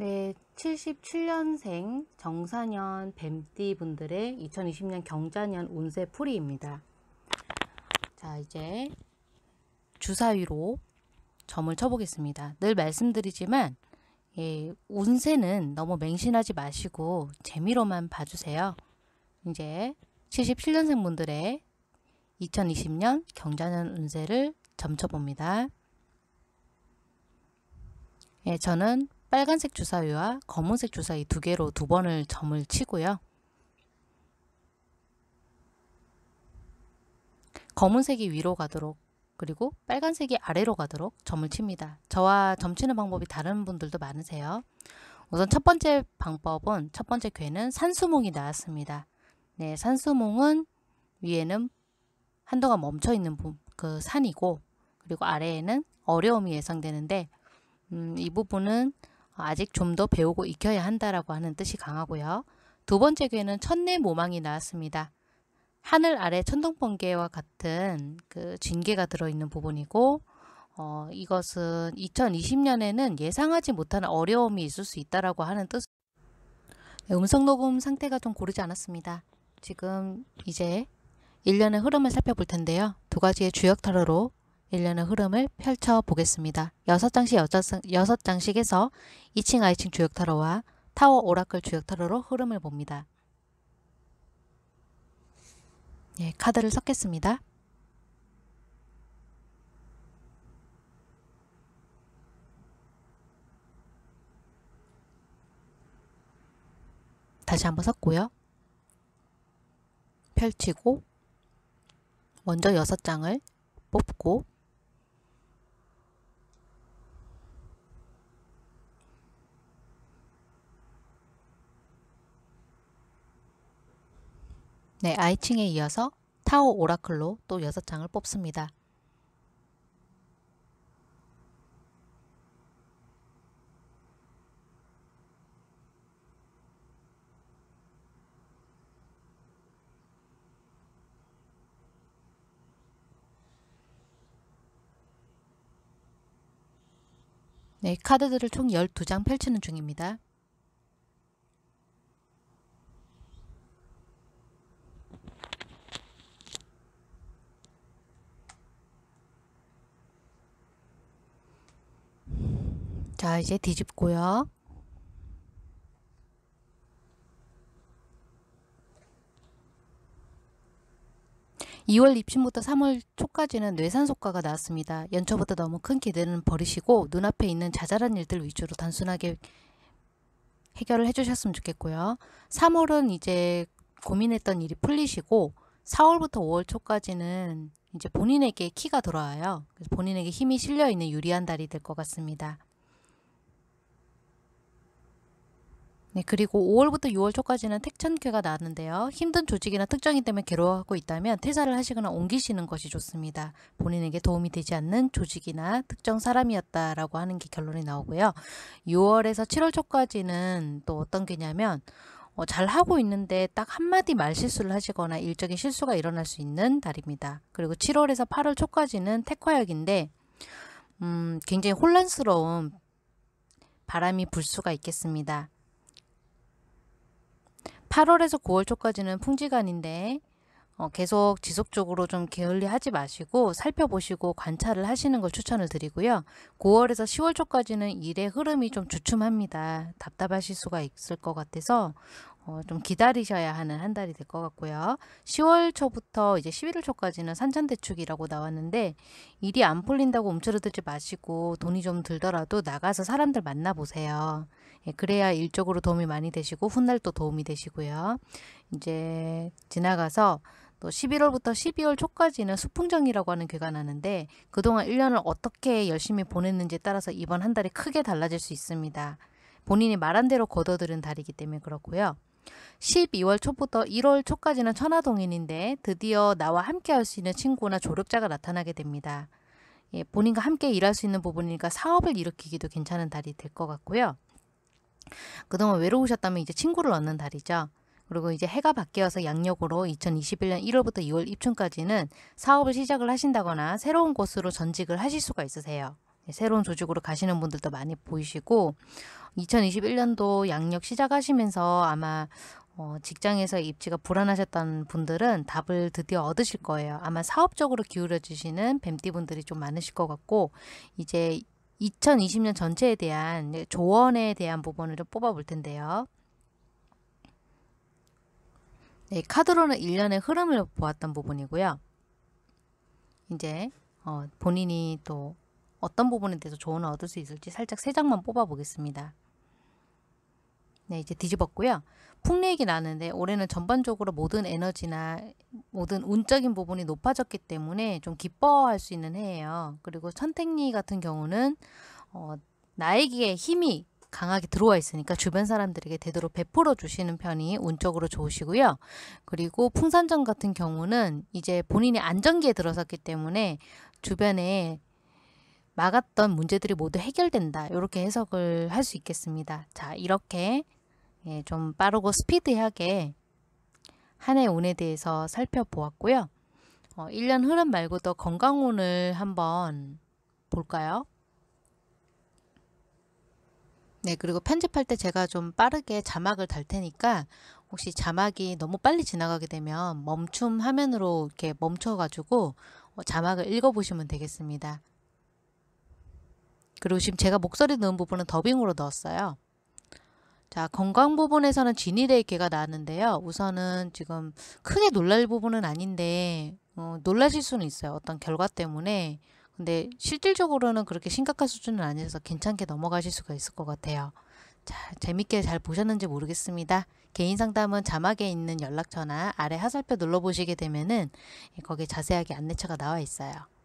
네, 77년생 정사년 뱀띠 분들의 2020년 경자년 운세 풀이입니다. 자, 이제 주사위로 점을 쳐보겠습니다. 늘 말씀드리지만 예, 운세는 너무 맹신하지 마시고 재미로만 봐주세요. 이제 77년생 분들의 2020년 경자년 운세를 점쳐봅니다. 예, 저는 빨간색 주사위와 검은색 주사위 두 개로 두 번을 점을 치고요. 검은색이 위로 가도록 그리고 빨간색이 아래로 가도록 점을 칩니다. 저와 점치는 방법이 다른 분들도 많으세요. 우선 첫 번째 방법은 첫 번째 괴는 산수몽이 나왔습니다. 네, 산수몽은 위에는 한도가 멈춰 있는 그 산이고 그리고 아래에는 어려움이 예상되는데 음, 이 부분은 아직 좀 더 배우고 익혀야 한다라고 하는 뜻이 강하고요. 두 번째 괴는 천내 모망이 나왔습니다. 하늘 아래 천둥번개와 같은 그 징계가 들어있는 부분이고 어, 이것은 2020년에는 예상하지 못한 어려움이 있을 수 있다라고 하는 뜻. 네, 음성 녹음 상태가 좀 고르지 않았습니다. 지금 이제 일련의 흐름을 살펴볼 텐데요. 두 가지의 주역 타로로 일련의 흐름을 펼쳐보겠습니다. 6장장씩 해서 2층 아이층 주역 타로와 타워 오라클 주역 타로로 흐름을 봅니다. 예, 카드를 섞겠습니다. 다시 한번 섞고요. 펼치고 먼저 6장을 뽑고 네, 아이칭에 이어서 타오 오라클로 또 6장을 뽑습니다. 네, 카드들을 총 12장 펼치는 중입니다. 자, 이제 뒤집고요. 이월 입신부터 삼월 초까지는 뇌산소과가 나왔습니다. 연초부터 너무 큰 기대는 버리시고 눈앞에 있는 자잘한 일들 위주로 단순하게 해결을 해주셨으면 좋겠고요. 3월은 이제 고민했던 일이 풀리시고 4월부터 5월 초까지는 이제 본인에게 키가 돌아와요. 본인에게 힘이 실려있는 유리한 달이 될 것 같습니다. 네, 그리고 5월부터 6월 초까지는 택천쾌가 나는데요. 힘든 조직이나 특정인 때문에 괴로워하고 있다면 퇴사를 하시거나 옮기시는 것이 좋습니다. 본인에게 도움이 되지 않는 조직이나 특정 사람이었다라고 하는 게 결론이 나오고요. 6월에서 7월 초까지는 또 어떤 게냐면 어, 잘 하고 있는데 딱 한마디 말실수를 하시거나 일적인 실수가 일어날 수 있는 달입니다. 그리고 7월에서 8월 초까지는 택화역인데 음, 굉장히 혼란스러운 바람이 불 수가 있겠습니다. 8월에서 9월 초까지는 풍지간인데 어, 계속 지속적으로 좀 게을리 하지 마시고 살펴보시고 관찰을 하시는 걸 추천을 드리고요. 9월에서 10월 초까지는 일의 흐름이 좀 주춤합니다. 답답하실 수가 있을 것 같아서 어, 좀 기다리셔야 하는 한 달이 될 것 같고요. 10월 초부터 이제 11월 초까지는 산천대축이라고 나왔는데 일이 안 풀린다고 움츠러들지 마시고 돈이 좀 들더라도 나가서 사람들 만나보세요. 예, 그래야 일적으로 도움이 많이 되시고 훗날도 도움이 되시고요. 이제 지나가서 또 11월부터 12월 초까지는 수풍정이라고 하는 괴가 나는데 그동안 1년을 어떻게 열심히 보냈는지에 따라서 이번 한 달이 크게 달라질 수 있습니다. 본인이 말한 대로 거둬들은 달이기 때문에 그렇고요. 12월 초부터 1월 초까지는 천하동인인데 드디어 나와 함께 할 수 있는 친구나 조력자가 나타나게 됩니다. 예, 본인과 함께 일할 수 있는 부분이니까 사업을 일으키기도 괜찮은 달이 될 것 같고요. 그동안 외로우셨다면 이제 친구를 얻는 달이죠. 그리고 이제 해가 바뀌어서 양력으로 2021년 1월부터 2월 입춘까지는 사업을 시작을 하신다거나 새로운 곳으로 전직을 하실 수가 있으세요. 네, 새로운 조직으로 가시는 분들도 많이 보이시고 2021년도 양력 시작하시면서 아마 어, 직장에서 입지가 불안하셨던 분들은 답을 드디어 얻으실 거예요. 아마 사업적으로 기울여주시는 뱀띠 분들이 좀 많으실 것 같고 이제 2020년 전체에 대한 조언에 대한 부분을 좀 뽑아볼 텐데요. 네, 카드로는 일련의 흐름을 보았던 부분이고요. 이제 어, 본인이 또 어떤 부분에 대해서 조언을 얻을 수 있을지 살짝 세 장만 뽑아보겠습니다. 네, 이제 뒤집었고요. 풍력이 나는데 올해는 전반적으로 모든 에너지나 모든 운적인 부분이 높아졌기 때문에 좀 기뻐할 수 있는 해예요. 그리고 천택리 같은 경우는 어, 나에게 힘이 강하게 들어와 있으니까 주변 사람들에게 되도록 베풀어 주시는 편이 운적으로 좋으시고요. 그리고 풍산점 같은 경우는 이제 본인이 안정기에 들어섰기 때문에 주변에 막았던 문제들이 모두 해결된다. 이렇게 해석을 할 수 있겠습니다. 자, 이렇게 예, 좀 빠르고 스피드하게 한 해 운에 대해서 살펴보았고요. 어, 1년 흐름 말고도 건강운을 한번 볼까요? 네, 그리고 편집할 때 제가 좀 빠르게 자막을 달 테니까 혹시 자막이 너무 빨리 지나가게 되면 멈춤 화면으로 이렇게 멈춰가지고 어, 자막을 읽어보시면 되겠습니다. 그리고 지금 제가 목소리 넣은 부분은 더빙으로 넣었어요. 자, 건강 부분에서는 진이대의 개가 나왔는데요. 우선은 지금 크게 놀랄 부분은 아닌데 어, 놀라실 수는 있어요. 어떤 결과 때문에. 근데 실질적으로는 그렇게 심각한 수준은 아니어서 괜찮게 넘어가실 수가 있을 것 같아요. 자, 재밌게 잘 보셨는지 모르겠습니다. 개인 상담은 자막에 있는 연락처나 아래 하살표 눌러보시게 되면은 거기에 자세하게 안내처가 나와 있어요.